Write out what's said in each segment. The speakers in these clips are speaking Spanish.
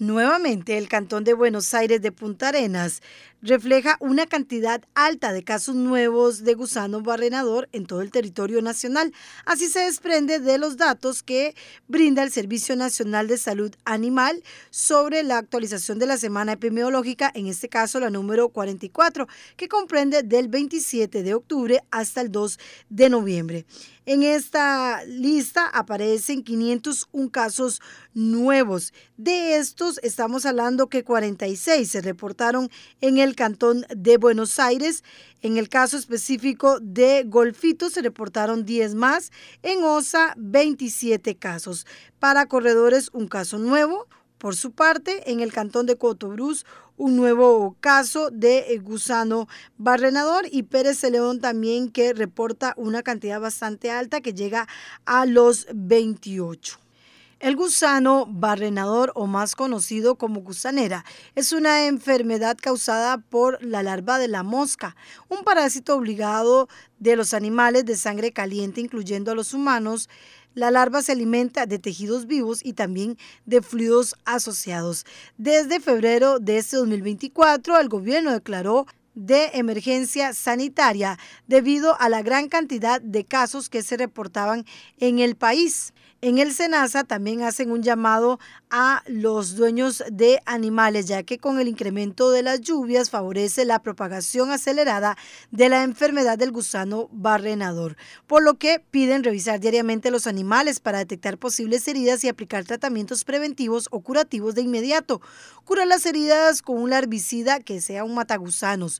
Nuevamente, el Cantón de Buenos Aires de Punta Arenas refleja una cantidad alta de casos nuevos de gusano barrenador en todo el territorio nacional. Así se desprende de los datos que brinda el Servicio Nacional de Salud Animal sobre la actualización de la semana epidemiológica, en este caso la número 44, que comprende del 27 de octubre hasta el 2 de noviembre. En esta lista aparecen 501 casos nuevos. De estos estamos hablando que 46 se reportaron en el el Cantón de Buenos Aires. En el caso específico de Golfito se reportaron 10 más, en OSA 27 casos. Para corredores un caso nuevo. Por su parte, en el Cantón de Cotobruz un nuevo caso de eh, gusano barrenador y Pérez de León también que reporta una cantidad bastante alta que llega a los 28. El gusano barrenador o más conocido como gusanera es una enfermedad causada por la larva de la mosca, un parásito obligado de los animales de sangre caliente, incluyendo a los humanos. La larva se alimenta de tejidos vivos y también de fluidos asociados. Desde febrero de este 2024, el gobierno declaró de emergencia sanitaria debido a la gran cantidad de casos que se reportaban en el país. En el SENASA también hacen un llamado a los dueños de animales, ya que con el incremento de las lluvias favorece la propagación acelerada de la enfermedad del gusano barrenador, por lo que piden revisar diariamente los animales para detectar posibles heridas y aplicar tratamientos preventivos o curativos de inmediato. Curar las heridas con un herbicida que sea un matagusanos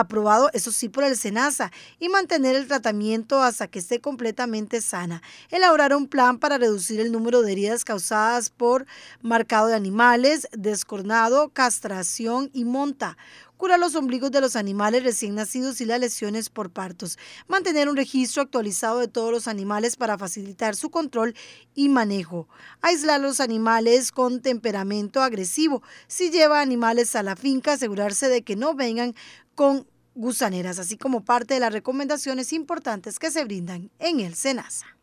aprobado eso sí por el SENASA, y mantener el tratamiento hasta que esté completamente sana. Elaborar un plan para reducir el número de heridas causadas por marcado de animales, descornado, castración y monta curar los ombligos de los animales recién nacidos y las lesiones por partos, mantener un registro actualizado de todos los animales para facilitar su control y manejo, aislar los animales con temperamento agresivo, si lleva animales a la finca, asegurarse de que no vengan con gusaneras, así como parte de las recomendaciones importantes que se brindan en el SENASA.